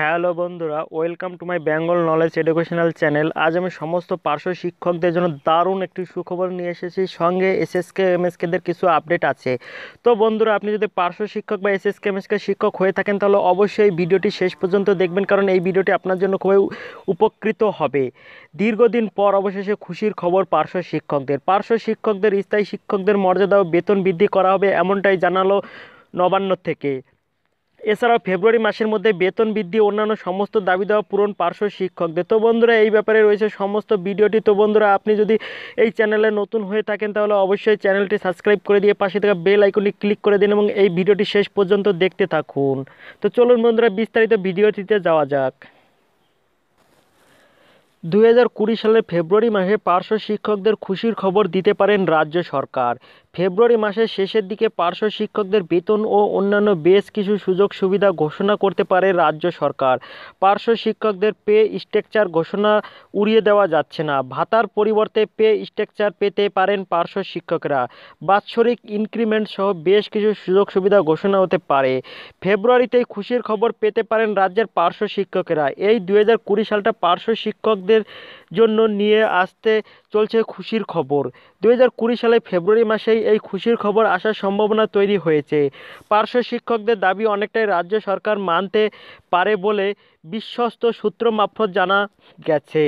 hello বন্ধুরা welcome to my Bengal knowledge educational channel আজ আমি সমস্ত পার্শ্ব শিক্ষকদের জন্য দারুণ একটি সুখবর নিয়ে এসেছি সঙ্গে এসএসকে এমএসকেদের কিছু আপডেট আছে তো বন্ধুরা আপনি যদি পার্শ্ব শিক্ষক বা এসএসকে এমএসকে শিক্ষক হয়ে থাকেন তাহলে অবশ্যই ভিডিওটি শেষ পর্যন্ত দেখবেন কারণ এই ভিডিওটি আপনার জন্য খুবই উপকৃত হবে দীর্ঘদিন পর অবশেষে খুশির খবর পার্শ্ব শিক্ষকদের পার্শ্ব শিক্ষকদের স্থায়ী শিক্ষকদের মর্যাদা ও বেতন বৃদ্ধি করা হবে এমনটাই জানালো নবান্ন থেকে এছাড়াও ফেব্রুয়ারি মাসের মধ্যে বেতন বৃদ্ধি অন্যান্য সমস্ত দাবি দেওয়া পূরণ পার্শ্ব শিক্ষকদের তো বন্ধুরা এই ব্যাপারে রয়েছে সমস্ত ভিডিওটি তো বন্ধুরা আপনি যদি এই চ্যানেলে নতুন হয়ে থাকেন তাহলে অবশ্যই চ্যানেলটি সাবস্ক্রাইব করে দিয়ে পাশে থাকা বেল আইকনটি ক্লিক করে দিন এবং এই ভিডিওটি শেষ পর্যন্ত দেখতে থাকুন তো চলুন বন্ধুরা বিস্তারিত ভিডিওটিতে যাওয়া যাক কুড়ি সালের ফেব্রুয়ারি মাসে পার্শ্ব শিক্ষকদের খুশির খবর দিতে পারেন রাজ্য সরকার ফেব্রুয়ারি মাসের শেষের দিকে পার্শ্ব শিক্ষকদের বেতন ও অন্যান্য বেশ কিছু সুযোগ সুবিধা ঘোষণা করতে পারে রাজ্য সরকার পার্শ্ব শিক্ষকদের পে স্ট্রাকচার ঘোষণা উড়িয়ে দেওয়া যাচ্ছে না ভাতার পরিবর্তে পে স্ট্রাকচার পেতে পারেন পার্শ্ব শিক্ষকরা বাৎসরিক ইনক্রিমেন্ট সহ বেশ কিছু সুযোগ সুবিধা ঘোষণা হতে পারে ফেব্রুয়ারিতেই খুশির খবর পেতে পারেন রাজ্যের পার্শ্ব শিক্ষকেরা এই দু সালটা পার্শ্ব শিক্ষকদের জন্য নিয়ে আসতে চলছে খুশির খবর দু সালে ফেব্রুয়ারি মাসেই এই খুশির খবর আসার সম্ভাবনা তৈরি হয়েছে পার্শ্ব শিক্ষকদের দাবি অনেকটাই রাজ্য সরকার মানতে পারে বলে বিশ্বস্ত সূত্র মারফত জানা গেছে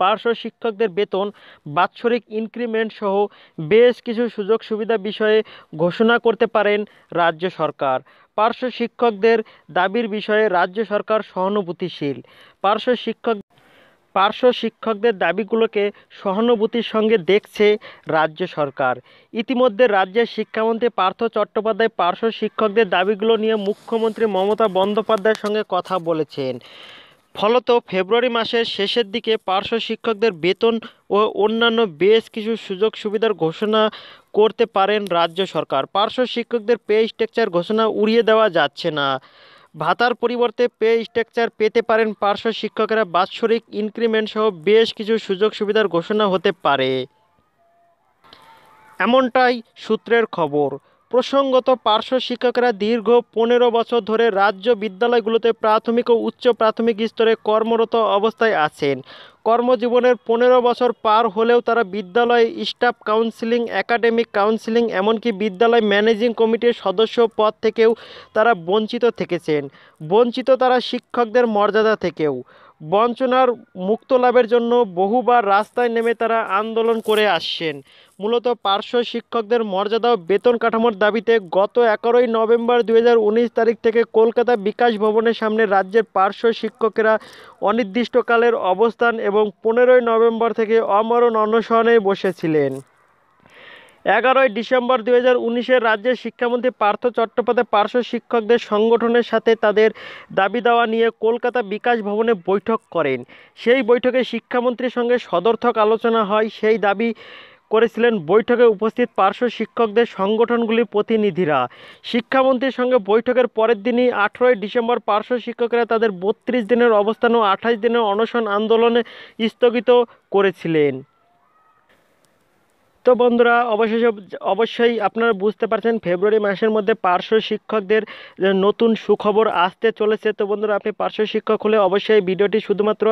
পার্শ্ব শিক্ষকদের বেতন বাৎসরিক ইনক্রিমেন্ট সহ বেশ কিছু সুযোগ সুবিধা বিষয়ে ঘোষণা করতে পারেন রাজ্য সরকার পার্শ্ব শিক্ষকদের দাবির বিষয়ে রাজ্য সরকার সহানুভূতিশীল পার্শ্ব শিক্ষক পার্শ্ব শিক্ষকদের দাবিগুলোকে সহানুভূতির সঙ্গে দেখছে রাজ্য সরকার ইতিমধ্যে রাজ্যের শিক্ষামন্ত্রী পার্থ চট্টোপাধ্যায় পার্শ্ব শিক্ষকদের দাবিগুলো নিয়ে মুখ্যমন্ত্রী মমতা বন্দ্যোপাধ্যায়ের সঙ্গে কথা বলেছেন ফলত ফেব্রুয়ারি মাসের শেষের দিকে পার্শ্ব শিক্ষকদের বেতন ও অন্যান্য বেশ কিছু সুযোগ সুবিধার ঘোষণা করতে পারেন রাজ্য সরকার পার্শ্ব শিক্ষকদের পে স্ট্রাকচার ঘোষণা উড়িয়ে দেওয়া যাচ্ছে না ভাতার পরিবর্তে পে স্ট্রাকচার পেতে পারেন পার্শ্ব শিক্ষকেরা বাৎসরিক ইনক্রিমেন্ট সহ বেশ কিছু সুযোগ সুবিধার ঘোষণা হতে পারে এমনটাই সূত্রের খবর প্রসঙ্গত পার্শ্ব শিক্ষকেরা দীর্ঘ পনেরো বছর ধরে রাজ্য বিদ্যালয়গুলোতে প্রাথমিক ও উচ্চ প্রাথমিক স্তরে কর্মরত অবস্থায় আছেন কর্মজীবনের পনেরো বছর পার হলেও তারা বিদ্যালয় স্টাফ কাউন্সিলিং একাডেমিক কাউন্সিলিং এমনকি বিদ্যালয় ম্যানেজিং কমিটির সদস্য পদ থেকেও তারা বঞ্চিত থেকেছেন বঞ্চিত তারা শিক্ষকদের মর্যাদা থেকেও বঞ্চনার মুক্ত লাভের জন্য বহুবার রাস্তায় নেমে তারা আন্দোলন করে আসছেন মূলত পার্শ্ব শিক্ষকদের মর্যাদা ও বেতন কাঠামোর দাবিতে গত এগারোই নভেম্বর দু তারিখ থেকে কলকাতা বিকাশ ভবনের সামনে রাজ্যের পার্শ্ব শিক্ষকেরা অনির্দিষ্টকালের অবস্থান এবং পনেরোই নভেম্বর থেকে অমরণ অনশনে বসেছিলেন এগারোই ডিসেম্বর দু হাজার উনিশের রাজ্যের শিক্ষামন্ত্রী পার্থ চট্টোপাধ্যায় পার্শ্ব শিক্ষকদের সংগঠনের সাথে তাদের দাবি দাওয়া নিয়ে কলকাতা বিকাশ ভবনে বৈঠক করেন সেই বৈঠকে শিক্ষামন্ত্রীর সঙ্গে সদর্থক আলোচনা হয় সেই দাবি করেছিলেন বৈঠকে উপস্থিত পার্শ্ব শিক্ষকদের সংগঠনগুলির প্রতিনিধিরা শিক্ষামন্ত্রীর সঙ্গে বৈঠকের পরের দিনই আঠেরোই ডিসেম্বর পার্শ্ব শিক্ষকেরা তাদের বত্রিশ দিনের অবস্থান ও আঠাশ দিনের অনশন আন্দোলনে স্থগিত করেছিলেন তো বন্ধুরা অবশেষে অবশ্যই আপনারা বুঝতে পারছেন ফেব্রুয়ারি মাসের মধ্যে পার্শ্ব শিক্ষকদের নতুন সুখবর আসতে চলেছে তো বন্ধুরা আপনি পার্শ্ব শিক্ষক হলে অবশ্যই ভিডিওটি শুধুমাত্র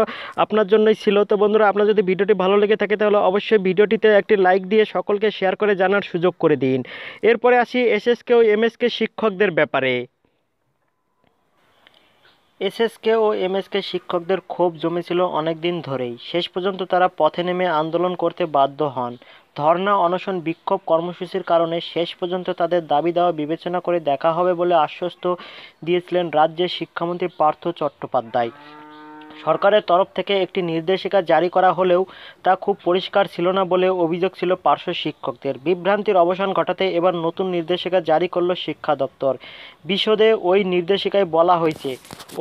আপনার জন্যই ছিল তো বন্ধুরা আপনার যদি ভিডিওটি ভালো লেগে থাকে তাহলে অবশ্যই ভিডিওটিতে একটি লাইক দিয়ে সকলকে শেয়ার করে জানার সুযোগ করে দিন এরপরে আসি এসএসকে ও এমএসকে শিক্ষকদের ব্যাপারে এসএসকে ও এমএসকে শিক্ষকদের ক্ষোভ জমেছিল অনেক দিন ধরেই শেষ পর্যন্ত তারা পথে নেমে আন্দোলন করতে বাধ্য হন ধর্না অনশন বিক্ষোভ কর্মসূচির কারণে শেষ পর্যন্ত তাদের দাবি দেওয়া বিবেচনা করে দেখা হবে বলে আশ্বস্ত দিয়েছিলেন রাজ্যের শিক্ষামন্ত্রী পার্থ চট্টোপাধ্যায় সরকারের তরফ থেকে একটি নির্দেশিকা জারি করা হলেও তা খুব পরিষ্কার ছিল না বলে অভিযোগ ছিল পার্শ্ব শিক্ষকদের বিভ্রান্তির অবসান ঘটাতে এবার নতুন নির্দেশিকা জারি করল শিক্ষা দপ্তর বিশদে ওই নির্দেশিকায় বলা হয়েছে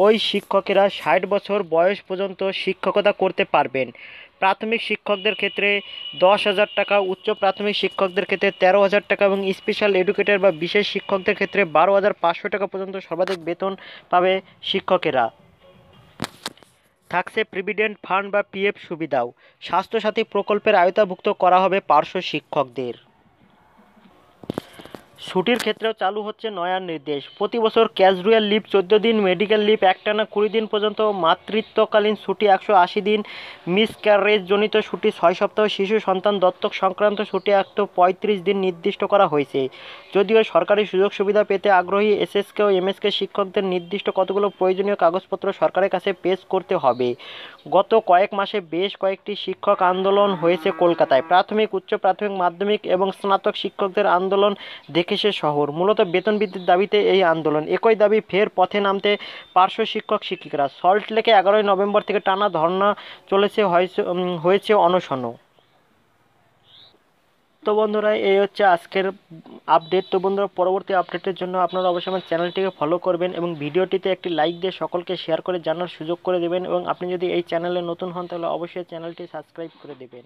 ওই শিক্ষকেরা ষাট বছর বয়স পর্যন্ত শিক্ষকতা করতে পারবেন প্রাথমিক শিক্ষকদের ক্ষেত্রে দশ হাজার টাকা উচ্চ প্রাথমিক শিক্ষকদের ক্ষেত্রে তেরো হাজার টাকা এবং স্পেশাল এডুকেটর বা বিশেষ শিক্ষকদের ক্ষেত্রে বারো হাজার পাঁচশো টাকা পর্যন্ত সর্বাধিক বেতন পাবে শিক্ষকেরা থাকছে প্রিভিডেন্ট ফান্ড বা পিএফ সুবিধাও স্বাস্থ্যসাথী প্রকল্পের আয়তাভুক্ত করা হবে পার্শ্ব শিক্ষকদের ছুটির ক্ষেত্রেও চালু হচ্ছে নয়া নির্দেশ প্রতি বছর ক্যাজুয়াল লিভ চোদ্দ দিন মেডিকেল লিভ একটানা কুড়ি দিন পর্যন্ত মাতৃত্বকালীন ছুটি একশো আশি দিন মিস জনিত ছুটি ছয় সপ্তাহ শিশু সন্তান দত্তক সংক্রান্ত ছুটি একশো পঁয়ত্রিশ দিন নির্দিষ্ট করা হয়েছে যদিও সরকারি সুযোগ সুবিধা পেতে আগ্রহী এসএসকে ও এমএসকে শিক্ষকদের নির্দিষ্ট কতগুলো প্রয়োজনীয় কাগজপত্র সরকারের কাছে পেশ করতে হবে গত কয়েক মাসে বেশ কয়েকটি শিক্ষক আন্দোলন হয়েছে কলকাতায় প্রাথমিক উচ্চ প্রাথমিক মাধ্যমিক এবং স্নাতক শিক্ষকদের আন্দোলন দেখেছে শহর মূলত বেতন বৃদ্ধির দাবিতে এই আন্দোলন একই দাবি ফের পথে নামতে পার্শ্ব শিক্ষক শিক্ষিকরা সল্টলেকে এগারোই নভেম্বর থেকে টানা ধর্না চলেছে হয়েছে অনশনও তো বন্ধুরা এই হচ্ছে আজকের আপডেট তো বন্ধুরা পরবর্তী আপডেটের জন্য আপনারা অবশ্যই আমার চ্যানেলটিকে ফলো করবেন এবং ভিডিওটিতে একটি লাইক দিয়ে সকলকে শেয়ার করে জানার সুযোগ করে দেবেন এবং আপনি যদি এই চ্যানেলে নতুন হন তাহলে অবশ্যই চ্যানেলটি সাবস্ক্রাইব করে দেবেন